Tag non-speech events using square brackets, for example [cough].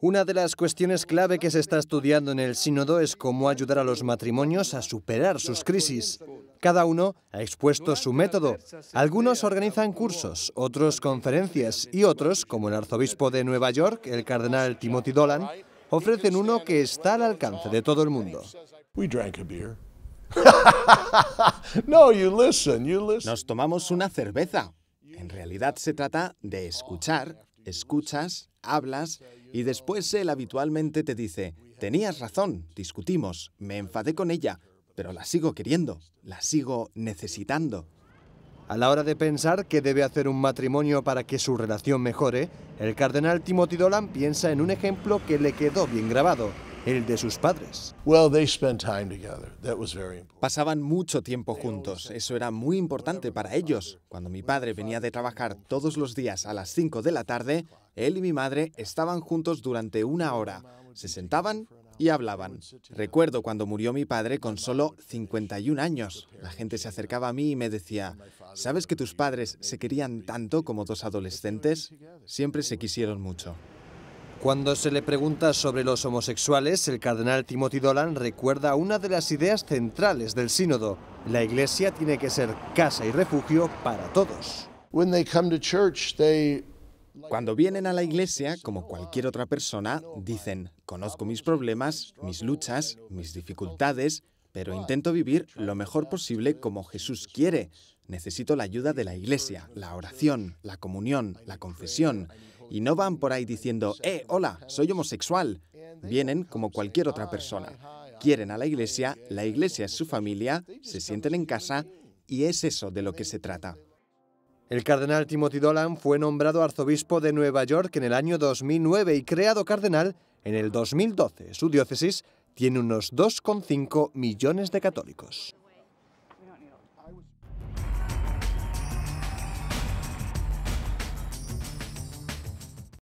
Una de las cuestiones clave que se está estudiando en el sínodo es cómo ayudar a los matrimonios a superar sus crisis. Cada uno ha expuesto su método. Algunos organizan cursos, otros conferencias y otros, como el arzobispo de Nueva York, el cardenal Timothy Dolan, ofrecen uno que está al alcance de todo el mundo. [laughs] Nos tomamos una cerveza. En realidad se trata de escuchar escuchas, hablas y después él habitualmente te dice, tenías razón, discutimos, me enfadé con ella, pero la sigo queriendo, la sigo necesitando. A la hora de pensar que debe hacer un matrimonio para que su relación mejore, el cardenal Timothy Dolan piensa en un ejemplo que le quedó bien grabado el de sus padres. Pasaban mucho tiempo juntos, eso era muy importante para ellos. Cuando mi padre venía de trabajar todos los días a las 5 de la tarde, él y mi madre estaban juntos durante una hora. Se sentaban y hablaban. Recuerdo cuando murió mi padre con solo 51 años. La gente se acercaba a mí y me decía, ¿sabes que tus padres se querían tanto como dos adolescentes? Siempre se quisieron mucho. Cuando se le pregunta sobre los homosexuales, el cardenal Timothy Dolan recuerda una de las ideas centrales del sínodo. La iglesia tiene que ser casa y refugio para todos. Cuando vienen a la iglesia, como cualquier otra persona, dicen, conozco mis problemas, mis luchas, mis dificultades, pero intento vivir lo mejor posible como Jesús quiere. Necesito la ayuda de la iglesia, la oración, la comunión, la confesión y no van por ahí diciendo, eh, hola, soy homosexual. Vienen como cualquier otra persona. Quieren a la iglesia, la iglesia es su familia, se sienten en casa y es eso de lo que se trata. El cardenal Timothy Dolan fue nombrado arzobispo de Nueva York en el año 2009 y creado cardenal en el 2012. Su diócesis tiene unos 2,5 millones de católicos.